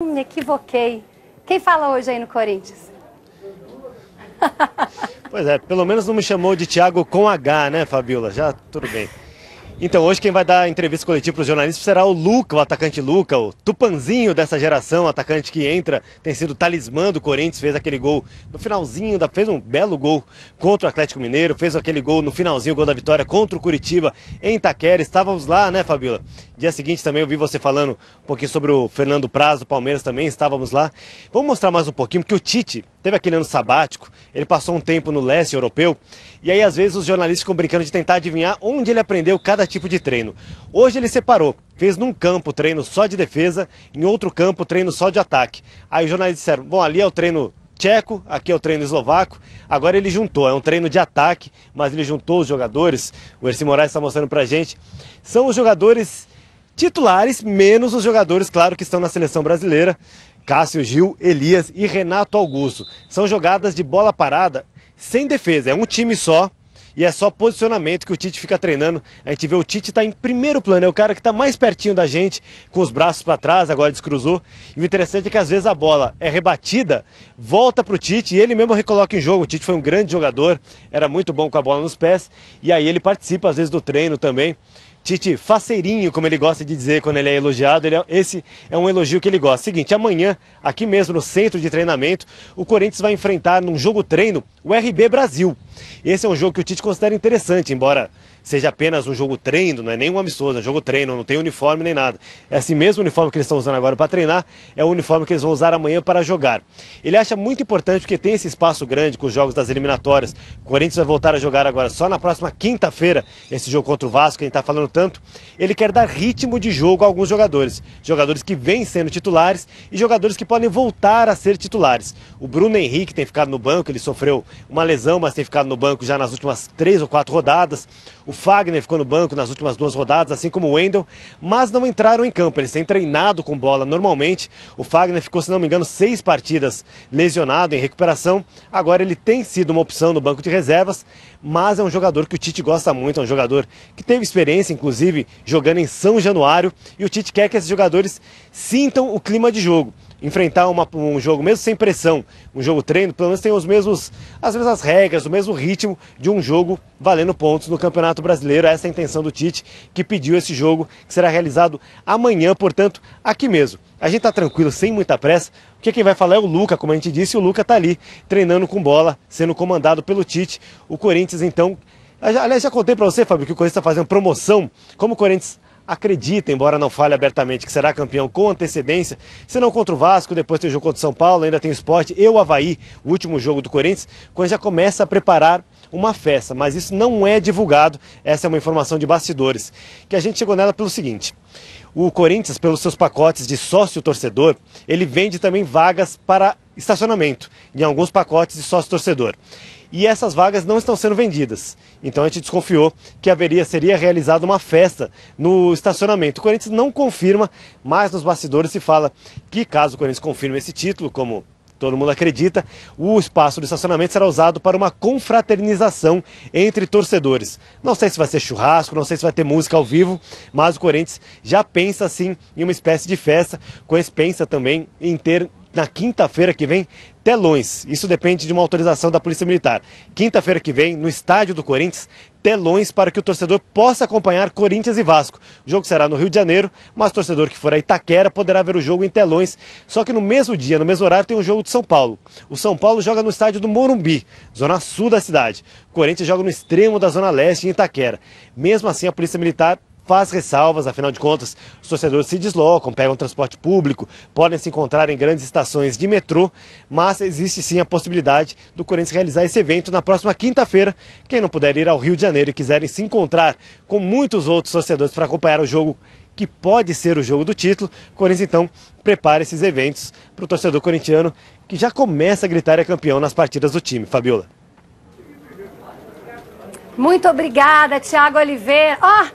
Me equivoquei. Quem fala hoje aí no Corinthians? Pois é, pelo menos não me chamou de Thiago com H, né, Fabiola? Já tudo bem. Então hoje quem vai dar entrevista coletiva para os jornalistas será o Luca, o atacante Luca, o tupanzinho dessa geração, atacante que entra, tem sido talismã do Corinthians, fez aquele gol no finalzinho, da, fez um belo gol contra o Atlético Mineiro, fez aquele gol no finalzinho, gol da vitória contra o Curitiba em Itaquera, estávamos lá, né Fabiola? Dia seguinte também eu vi você falando um pouquinho sobre o Fernando Prazo, do Palmeiras também, estávamos lá. Vamos mostrar mais um pouquinho, porque o Tite teve aquele ano sabático, ele passou um tempo no leste europeu, e aí às vezes os jornalistas ficam brincando de tentar adivinhar onde ele aprendeu cada tipo de treino. Hoje ele separou, fez num campo treino só de defesa, em outro campo treino só de ataque. Aí os jornalistas disseram, bom, ali é o treino tcheco, aqui é o treino eslovaco. Agora ele juntou, é um treino de ataque, mas ele juntou os jogadores. O Erci Moraes está mostrando pra gente. São os jogadores titulares, menos os jogadores, claro, que estão na seleção brasileira. Cássio Gil, Elias e Renato Augusto. São jogadas de bola parada sem defesa, é um time só. E é só posicionamento que o Tite fica treinando. A gente vê o Tite está em primeiro plano, é o cara que está mais pertinho da gente, com os braços para trás, agora descruzou. E o interessante é que às vezes a bola é rebatida, volta para o Tite e ele mesmo recoloca em jogo. O Tite foi um grande jogador, era muito bom com a bola nos pés, e aí ele participa às vezes do treino também. Tite faceirinho, como ele gosta de dizer quando ele é elogiado. Ele é, esse é um elogio que ele gosta. Seguinte, amanhã, aqui mesmo no centro de treinamento, o Corinthians vai enfrentar num jogo treino o RB Brasil. Esse é um jogo que o Tite considera interessante, embora seja apenas um jogo treino, não é Nem um amistoso, é um jogo treino, não tem uniforme nem nada. É assim mesmo o uniforme que eles estão usando agora para treinar, é o uniforme que eles vão usar amanhã para jogar. Ele acha muito importante porque tem esse espaço grande com os jogos das eliminatórias. O Corinthians vai voltar a jogar agora só na próxima quinta-feira, esse jogo contra o Vasco, que a gente está falando tanto. Ele quer dar ritmo de jogo a alguns jogadores, jogadores que vêm sendo titulares e jogadores que podem voltar a ser titulares. O Bruno Henrique tem ficado no banco, ele sofreu uma lesão, mas tem ficado no banco já nas últimas três ou quatro rodadas. O Fagner ficou no banco nas últimas duas rodadas, assim como o Wendel, mas não entraram em campo. Eles têm treinado com bola normalmente. O Fagner ficou, se não me engano, seis partidas lesionado em recuperação. Agora ele tem sido uma opção no banco de reservas, mas é um jogador que o Tite gosta muito, é um jogador que teve experiência, inclusive, jogando em São Januário, e o Tite quer que esses jogadores sintam o clima de jogo enfrentar uma, um jogo, mesmo sem pressão, um jogo treino, pelo menos tem os mesmos, as mesmas regras, o mesmo ritmo de um jogo valendo pontos no Campeonato Brasileiro. Essa é a intenção do Tite, que pediu esse jogo, que será realizado amanhã, portanto, aqui mesmo. A gente tá tranquilo, sem muita pressa, porque quem vai falar é o Luca, como a gente disse, o Luca tá ali treinando com bola, sendo comandado pelo Tite. O Corinthians, então. Aliás, já contei para você, Fábio, que o Corinthians está fazendo promoção. Como o Corinthians acredita, embora não fale abertamente, que será campeão com antecedência, se não contra o Vasco, depois tem o jogo contra o São Paulo, ainda tem o esporte e o Havaí, o último jogo do Corinthians, quando já começa a preparar uma festa, mas isso não é divulgado, essa é uma informação de bastidores, que a gente chegou nela pelo seguinte, o Corinthians, pelos seus pacotes de sócio-torcedor, ele vende também vagas para estacionamento, em alguns pacotes de sócio-torcedor. E essas vagas não estão sendo vendidas. Então a gente desconfiou que haveria, seria realizada uma festa no estacionamento. O Corinthians não confirma, mas nos bastidores se fala que caso o Corinthians confirme esse título, como todo mundo acredita, o espaço do estacionamento será usado para uma confraternização entre torcedores. Não sei se vai ser churrasco, não sei se vai ter música ao vivo, mas o Corinthians já pensa sim em uma espécie de festa. O Corinthians pensa também em ter na quinta-feira que vem telões. Isso depende de uma autorização da Polícia Militar. Quinta-feira que vem, no estádio do Corinthians, telões para que o torcedor possa acompanhar Corinthians e Vasco. O jogo será no Rio de Janeiro, mas o torcedor que for a Itaquera poderá ver o jogo em telões. Só que no mesmo dia, no mesmo horário, tem um jogo de São Paulo. O São Paulo joga no estádio do Morumbi, zona sul da cidade. O Corinthians joga no extremo da zona leste, em Itaquera. Mesmo assim, a Polícia Militar faz ressalvas, afinal de contas, os torcedores se deslocam, pegam transporte público, podem se encontrar em grandes estações de metrô, mas existe sim a possibilidade do Corinthians realizar esse evento na próxima quinta-feira. Quem não puder ir ao Rio de Janeiro e quiserem se encontrar com muitos outros torcedores para acompanhar o jogo que pode ser o jogo do título, o Corinthians então prepara esses eventos para o torcedor corintiano que já começa a gritar é campeão nas partidas do time. Fabiola. Muito obrigada, Tiago Oliveira. Oh!